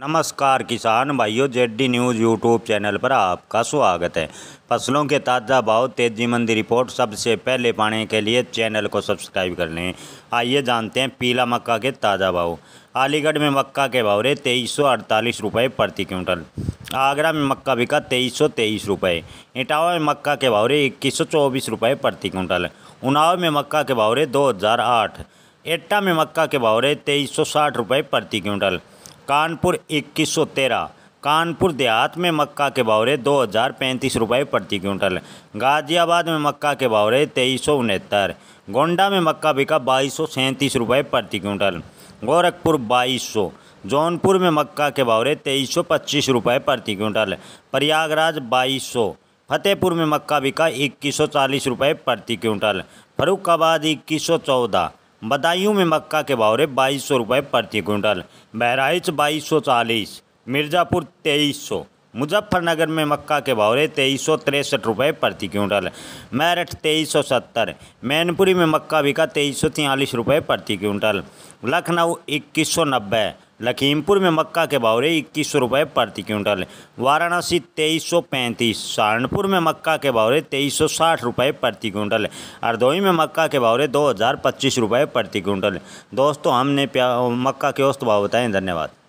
नमस्कार किसान भाइयों जेडी न्यूज़ यूट्यूब चैनल पर आपका स्वागत है फसलों के ताज़ा भाव तेजी मंदी रिपोर्ट सबसे पहले पाने के लिए चैनल को सब्सक्राइब कर लें आइए जानते हैं पीला मक्का के ताज़ा भाव अलीगढ़ में मक्का के भाव रहे तेईस सौ अड़तालीस रुपये प्रति क्विंटल आगरा में मक्का बिका तेईस सौ तेईस रुपये इटावा में मक्का के भाव रहे इक्कीस सौ चौबीस रुपये प्रति क्विंटल उनाव में मक्का के भाव रहे दो हज़ार आठ एट्टा में मक्का के भाव रहे तेईस सौ साठ रुपये प्रति क्विंटल कानपुर 2113 कानपुर देहात में मक्का के बावरे दो हज़ार पैंतीस रुपये प्रति क्विंटल गाजियाबाद में मक्का के बावरे तेईस सौ उनहत्तर गोंडा में मक्का बिका बाईस सौ सैंतीस रुपये प्रति क्विंटल गोरखपुर बाईस सौ जौनपुर में मक्का के बावरे तेईस सौ पच्चीस रुपये प्रति क्विंटल प्रयागराज बाईस सौ फतेहपुर में मक्का बिका इक्कीस सौ चालीस रुपये प्रति क्विंटल फरुखाबाद इक्कीस सौ चौदह बदायूं में मक्का के भाव रहे बाईस सौ रुपये प्रति क्विंटल बहराइच बाईस सौ चालीस मिर्ज़ापुर तेईस सौ मुजफ्फरनगर में मक्का के भाव रहे तेईस सौ तिरसठ रुपये प्रति क्विंटल मेरठ तेईस सौ सत्तर मैनपुरी में मक्का बिका तेईस सौ तियालीस रुपये प्रति क्विंटल लखनऊ इक्कीस सौ नब्बे लखीमपुर में मक्का के भाव रहे इक्कीस सौ रुपये प्रति क्विंटल वाराणसी तेईस सौ पैंतीस सहारनपुर में मक्का के भाव रहे तेईस सौ साठ रुपये प्रति क्विंटल हरदोई में मक्का के भाव रहे दो हज़ार पच्चीस रुपये प्रति क्विंटल दोस्तों हमने मक्का के औस्त भाव बताएँ धन्यवाद